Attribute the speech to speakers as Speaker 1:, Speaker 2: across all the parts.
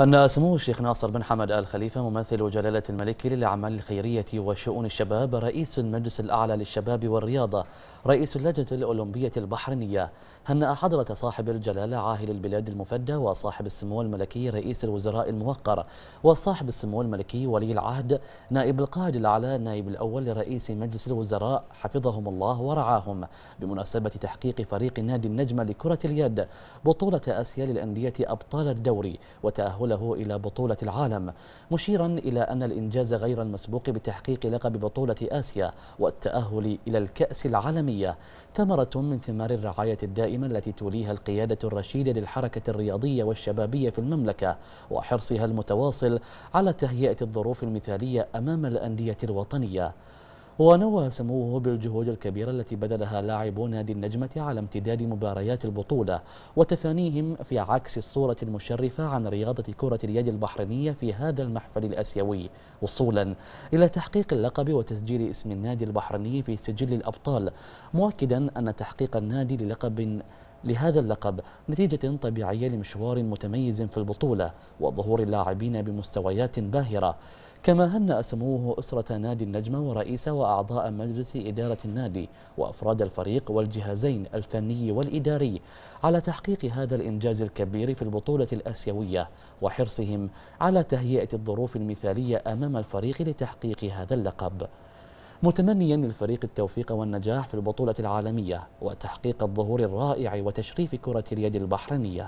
Speaker 1: هنأ سمو الشيخ ناصر بن حمد آل خليفة ممثل جلالة الملك للأعمال الخيرية وشؤون الشباب رئيس المجلس الأعلى للشباب والرياضة رئيس اللجنة الأولمبية البحرينية هنأ حضرة صاحب الجلالة عاهل البلاد المفدى وصاحب السمو الملكي رئيس الوزراء الموقر وصاحب السمو الملكي ولي العهد نائب القائد الأعلى نائب الأول لرئيس مجلس الوزراء حفظهم الله ورعاهم بمناسبة تحقيق فريق نادي النجمة لكرة اليد بطولة آسيا للأندية أبطال الدوري وتأهل وصوله إلى بطولة العالم مشيرا إلى أن الإنجاز غير المسبوق بتحقيق لقب بطولة آسيا والتأهل إلى الكأس العالمية ثمرة من ثمار الرعاية الدائمة التي توليها القيادة الرشيدة للحركة الرياضية والشبابية في المملكة وحرصها المتواصل على تهيئة الظروف المثالية أمام الأندية الوطنية ونوى سموه بالجهود الكبيرة التي بذلها لاعبو نادي النجمة على امتداد مباريات البطولة وتفانيهم في عكس الصورة المشرفة عن رياضة كرة اليد البحرينية في هذا المحفل الأسيوي وصولا إلى تحقيق اللقب وتسجيل اسم النادي البحريني في سجل الأبطال مؤكدا أن تحقيق النادي للقب لهذا اللقب نتيجة طبيعية لمشوار متميز في البطولة وظهور اللاعبين بمستويات باهرة كما هنأ سموه أسرة نادي النجمة ورئيس وأعضاء مجلس إدارة النادي وأفراد الفريق والجهازين الفني والإداري على تحقيق هذا الإنجاز الكبير في البطولة الآسيوية وحرصهم على تهيئة الظروف المثالية أمام الفريق لتحقيق هذا اللقب متمنيا للفريق التوفيق والنجاح في البطولة العالمية وتحقيق الظهور الرائع وتشريف كرة اليد البحرينية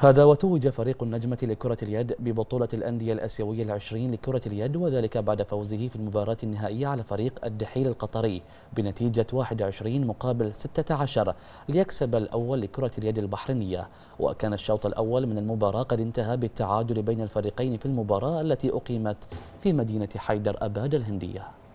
Speaker 1: هذا وتوج فريق النجمة لكرة اليد ببطولة الأندية الأسيوية العشرين لكرة اليد وذلك بعد فوزه في المباراة النهائية على فريق الدحيل القطري بنتيجة 21 مقابل 16 ليكسب الأول لكرة اليد البحرينية وكان الشوط الأول من المباراة قد انتهى بالتعادل بين الفريقين في المباراة التي أقيمت في مدينة حيدر أباد الهندية